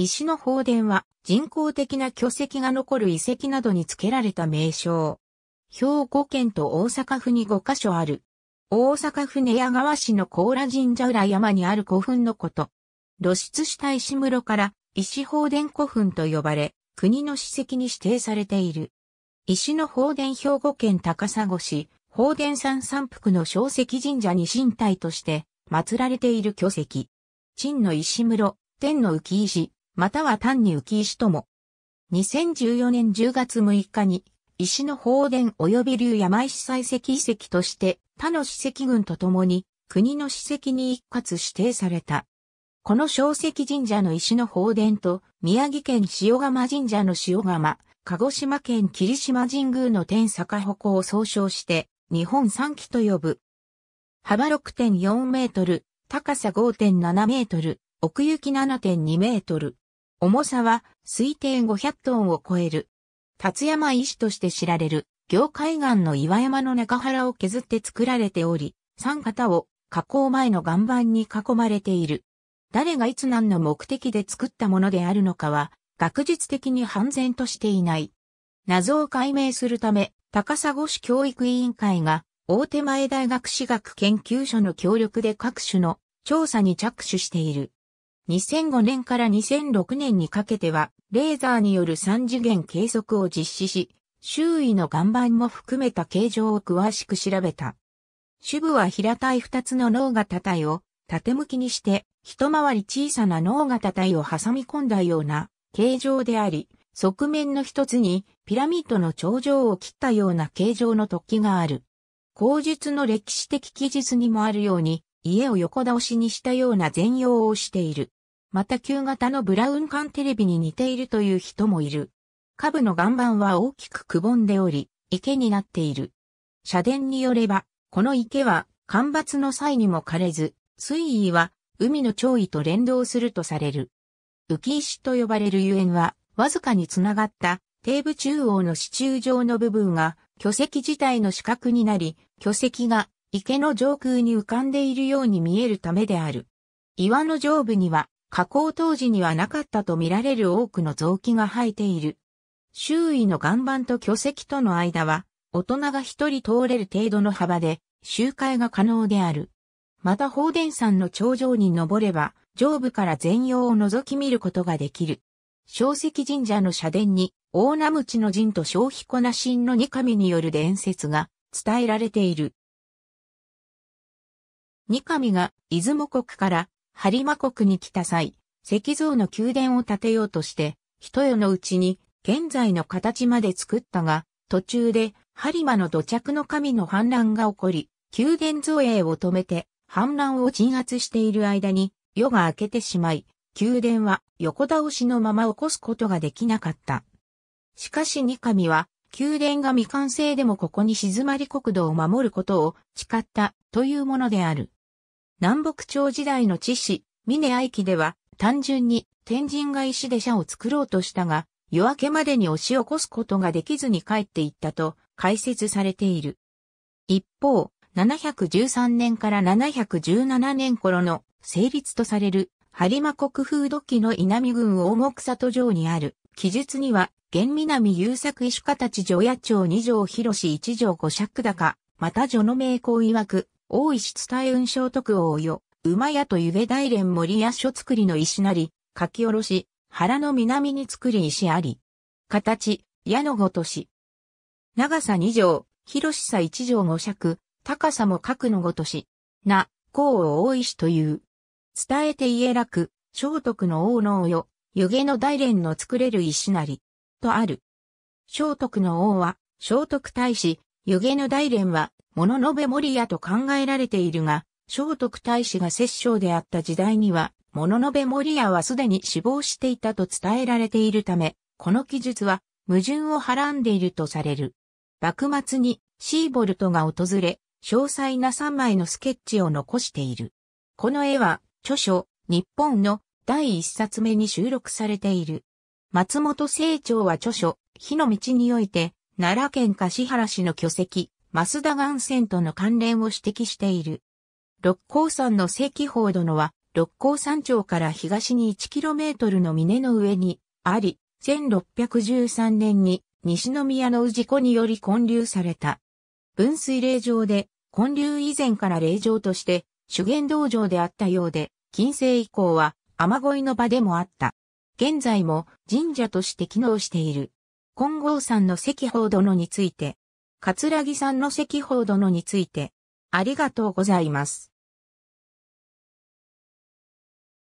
石の放電は人工的な巨石が残る遺跡などに付けられた名称。兵庫県と大阪府に5カ所ある。大阪府寝屋川市の甲羅神社裏山にある古墳のこと。露出した石室から石放電古墳と呼ばれ、国の史跡に指定されている。石の放電兵庫県高砂市、放電山山福の小石神社に神体として祀られている巨石。陳の石室、天の浮石、または単に浮石とも。2014年10月6日に、石の放電及び竜山石採石遺跡として、他の史跡群と共に、国の史跡に一括指定された。この小石神社の石の放電と、宮城県塩釜神社の塩釜、鹿児島県霧島神宮の天坂鉾を総称して、日本三期と呼ぶ。幅6.4メートル、高さ5.7メートル、奥行き7.2メートル、重さは推定500トンを超える。達山石として知られる、行海岸の岩山の中原を削って作られており、三型を加工前の岩盤に囲まれている。誰がいつ何の目的で作ったものであるのかは、学術的に判然としていない。謎を解明するため、高砂市教育委員会が、大手前大学史学研究所の協力で各種の調査に着手している。2005年から2006年にかけては、レーザーによる3次元計測を実施し、周囲の岩盤も含めた形状を詳しく調べた。主部は平たい2つの脳が型体を縦向きにして、一回り小さな脳が型体を挟み込んだような形状であり、側面の一つにピラミッドの頂上を切ったような形状の突起がある。口述の歴史的記述にもあるように、家を横倒しにしたような全容をしている。また旧型のブラウン管テレビに似ているという人もいる。下部の岩盤は大きくくぼんでおり、池になっている。社殿によれば、この池は干ばつの際にも枯れず、水位は海の潮位と連動するとされる。浮石と呼ばれるゆえんは、わずかにつながった底部中央の支柱状の部分が巨石自体の四角になり、巨石が池の上空に浮かんでいるように見えるためである。岩の上部には加工当時にはなかったと見られる多くの臓器が生えている。周囲の岩盤と巨石との間は、大人が一人通れる程度の幅で、周回が可能である。また宝殿山の頂上に登れば、上部から全容を覗き見ることができる。小石神社の社殿に、大名口の神と小彦那神の二神による伝説が伝えられている。二神が出雲国から播磨国に来た際、石像の宮殿を建てようとして、一夜のうちに現在の形まで作ったが、途中で播磨の土着の神の反乱が起こり、宮殿造営を止めて反乱を鎮圧している間に夜が明けてしまい、宮殿は横倒しのまま起こすことができなかった。しかし二神は、宮殿が未完成でもここに静まり国土を守ることを誓ったというものである。南北朝時代の知事、峰愛機では、単純に天神が石で社を作ろうとしたが、夜明けまでに押し起こすことができずに帰っていったと解説されている。一方、713年から717年頃の成立とされる播磨国風土器の稲見郡大木里城にある記述には、現南優作石形城野町二条広市一条五尺高、また城の名工曰く、大石伝雲聖徳王よ、馬屋とゆげ大連森屋所作りの石なり、書き下ろし、原の南に作り石あり。形、矢のごとし。長さ二畳、広さ一畳五尺、高さも角のごとし。な、甲を大石という。伝えて家楽、聖徳の王のおよ、湯気の大連の作れる石なり。とある。聖徳の王は、聖徳太子、湯気の大連は、物のべ守屋と考えられているが、聖徳太子が摂政であった時代には、物のべ守屋はすでに死亡していたと伝えられているため、この記述は矛盾をはらんでいるとされる。幕末にシーボルトが訪れ、詳細な3枚のスケッチを残している。この絵は、著書、日本の第1冊目に収録されている。松本清張は著書、火の道において、奈良県柏原市の巨石、増田岩線との関連を指摘している。六甲山の石宝殿は、六甲山頂から東に 1km の峰の上にあり、1613年に西宮の氏子により建立された。分水霊場で、建立以前から霊場として、修験道場であったようで、近世以降は雨乞いの場でもあった。現在も神社として機能している。金剛山の石宝殿について、桂木さんの赤宝殿について、ありがとうございます。